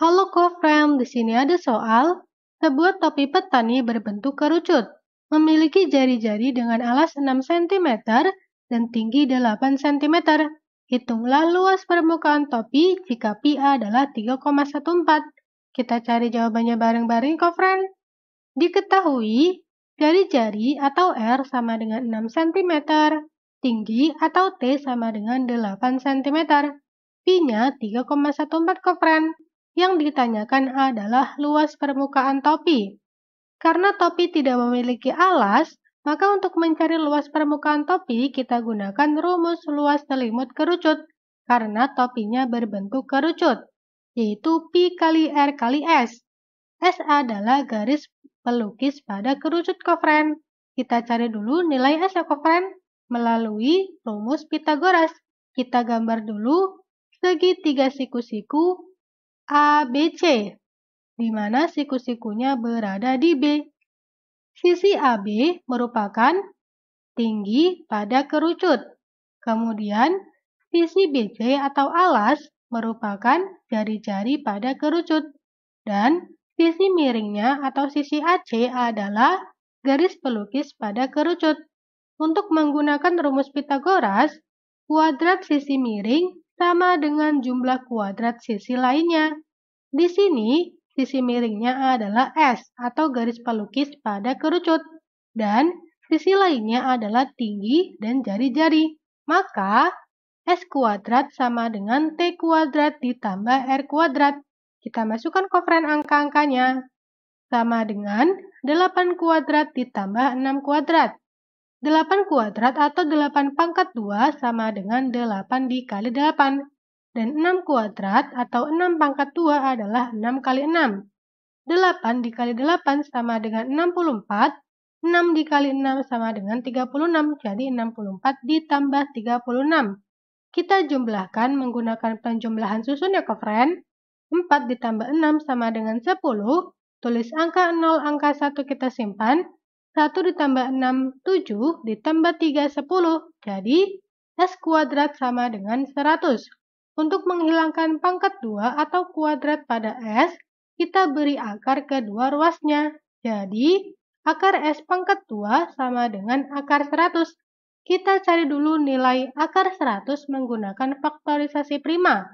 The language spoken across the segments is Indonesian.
Halo Kofrem, di sini ada soal. Sebuah topi petani berbentuk kerucut, memiliki jari-jari dengan alas 6 cm dan tinggi 8 cm. Hitunglah luas permukaan topi jika pi adalah 3,14. Kita cari jawabannya bareng-bareng Kofrem. Diketahui, jari-jari atau R sama dengan 6 cm, tinggi atau T sama dengan 8 cm. Pi-nya 3,14 Kofrem. Yang ditanyakan adalah luas permukaan topi. Karena topi tidak memiliki alas, maka untuk mencari luas permukaan topi kita gunakan rumus luas selimut kerucut karena topinya berbentuk kerucut, yaitu P kali R kali S. S adalah garis pelukis pada kerucut kofren. Kita cari dulu nilai S ya kofren, melalui rumus Pitagoras. Kita gambar dulu segitiga siku-siku ABC, di mana siku-sikunya berada di B. Sisi AB merupakan tinggi pada kerucut. Kemudian, sisi BC atau alas merupakan jari-jari pada kerucut. Dan sisi miringnya atau sisi AC adalah garis pelukis pada kerucut. Untuk menggunakan rumus Pitagoras, kuadrat sisi miring sama dengan jumlah kuadrat sisi lainnya. Di sini, sisi miringnya adalah S atau garis pelukis pada kerucut, dan sisi lainnya adalah tinggi dan jari-jari. Maka, S kuadrat sama dengan T kuadrat ditambah R kuadrat. Kita masukkan kovren angka-angkanya. Sama dengan 8 kuadrat ditambah 6 kuadrat. 8 kuadrat atau 8 pangkat 2 sama dengan 8 dikali 8. Dan 6 kuadrat atau 6 pangkat 2 adalah 6 kali 6. 8 dikali 8 sama dengan 64. 6 dikali 6 sama dengan 36, jadi 64 ditambah 36. Kita jumlahkan menggunakan penjumlahan susun ya kofren. 4 ditambah 6 sama dengan 10. Tulis angka 0, angka 1 kita simpan. 1 ditambah 6, 7, ditambah 3, 10. Jadi, S kuadrat sama dengan 100. Untuk menghilangkan pangkat 2 atau kuadrat pada S, kita beri akar kedua ruasnya. Jadi, akar S pangkat 2 sama dengan akar 100. Kita cari dulu nilai akar 100 menggunakan faktorisasi prima.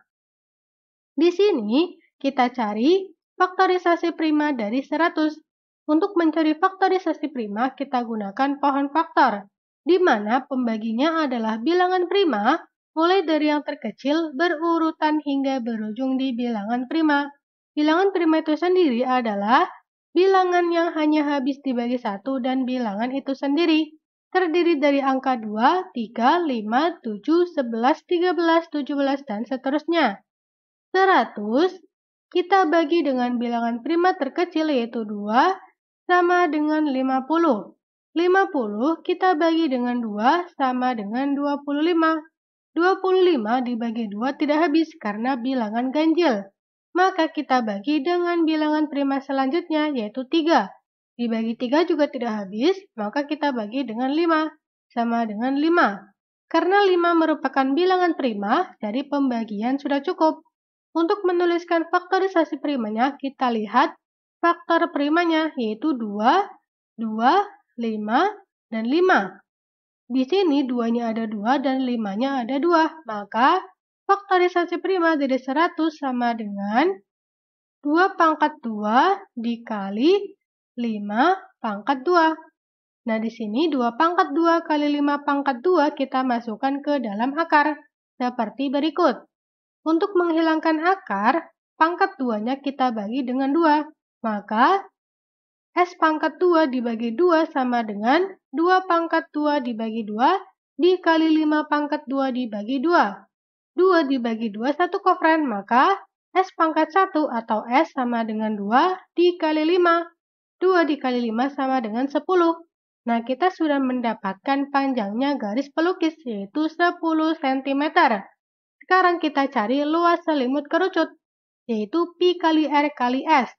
Di sini, kita cari faktorisasi prima dari 100. Untuk mencari faktorisasi prima, kita gunakan pohon faktor, di mana pembaginya adalah bilangan prima, mulai dari yang terkecil berurutan hingga berujung di bilangan prima. Bilangan prima itu sendiri adalah bilangan yang hanya habis dibagi satu dan bilangan itu sendiri. Terdiri dari angka 2, 3, 5, 7, 11, 13, 17, dan seterusnya. 100 kita bagi dengan bilangan prima terkecil yaitu 2, sama dengan 50. 50 kita bagi dengan 2 sama dengan 25. 25 dibagi 2 tidak habis karena bilangan ganjil. Maka kita bagi dengan bilangan prima selanjutnya yaitu 3. Dibagi 3 juga tidak habis, maka kita bagi dengan 5 sama dengan 5. Karena 5 merupakan bilangan prima, jadi pembagian sudah cukup. Untuk menuliskan faktorisasi primanya, kita lihat faktor primanya yaitu 2, 2, 5, dan 5. Di sini 2-nya ada 2 dan 5-nya ada 2, maka faktorisasi prima dari 100 sama dengan 2 pangkat 2 dikali 5 pangkat 2. Nah, di sini 2 pangkat 2 kali 5 pangkat 2 kita masukkan ke dalam akar, seperti berikut. Untuk menghilangkan akar, pangkat 2-nya kita bagi dengan 2. Maka S pangkat 2 dibagi 2 sama dengan 2 pangkat 2 dibagi 2 dikali 5 pangkat 2 dibagi 2. 2 dibagi 2 satu kofren, maka S pangkat 1 atau S sama dengan 2 dikali 5. 2 dikali 5 sama dengan 10. Nah, kita sudah mendapatkan panjangnya garis pelukis, yaitu 10 cm. Sekarang kita cari luas selimut kerucut, yaitu Pi kali R kali S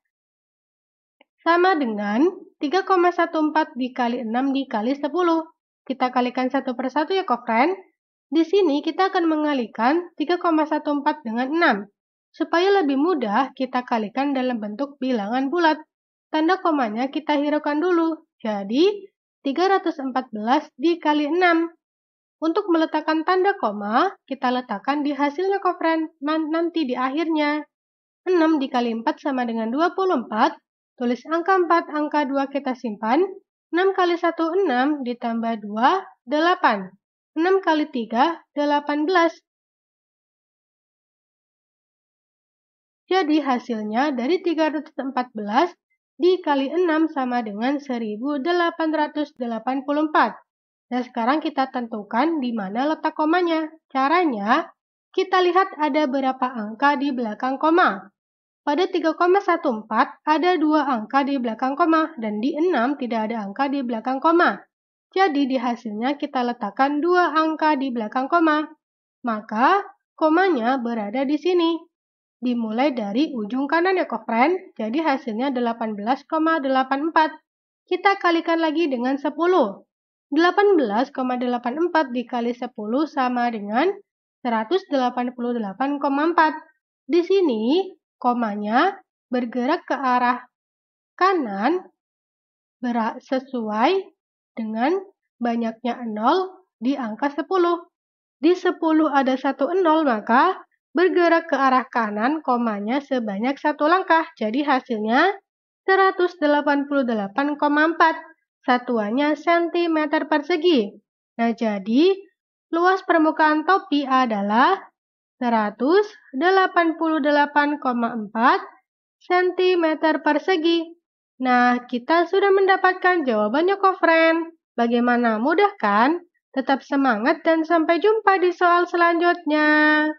sama dengan 3,14 dikali 6 dikali 10. Kita kalikan satu persatu ya, kofren. Di sini kita akan mengalikan 3,14 dengan 6. Supaya lebih mudah, kita kalikan dalam bentuk bilangan bulat. Tanda komanya kita hiraukan dulu. Jadi, 314 dikali 6. Untuk meletakkan tanda koma, kita letakkan di hasilnya kofren, nanti di akhirnya. 6 dikali 4 sama dengan 24, Tulis angka 4, angka 2 kita simpan. 6 kali 1, 6, ditambah 2, 8. 6 kali 3, 18. Jadi hasilnya dari 314 dikali 6 sama dengan 1884. Nah sekarang kita tentukan di mana letak komanya. Caranya, kita lihat ada berapa angka di belakang koma. Pada 3,14 ada dua angka di belakang koma dan di 6 tidak ada angka di belakang koma. Jadi di hasilnya kita letakkan dua angka di belakang koma. Maka komanya berada di sini. Dimulai dari ujung kanan ya friend, jadi hasilnya 18,84. Kita kalikan lagi dengan 10. 18,84 dikali 10 sama dengan 188,4. Di sini komanya bergerak ke arah kanan sesuai dengan banyaknya 0 di angka 10. Di 10 ada satu 0, maka bergerak ke arah kanan komanya sebanyak satu langkah. Jadi hasilnya 188,4. Satuannya cm persegi. Nah, jadi luas permukaan topi adalah 188,4 cm persegi. Nah, kita sudah mendapatkan jawabannya kok, friend. Bagaimana mudah kan? Tetap semangat dan sampai jumpa di soal selanjutnya.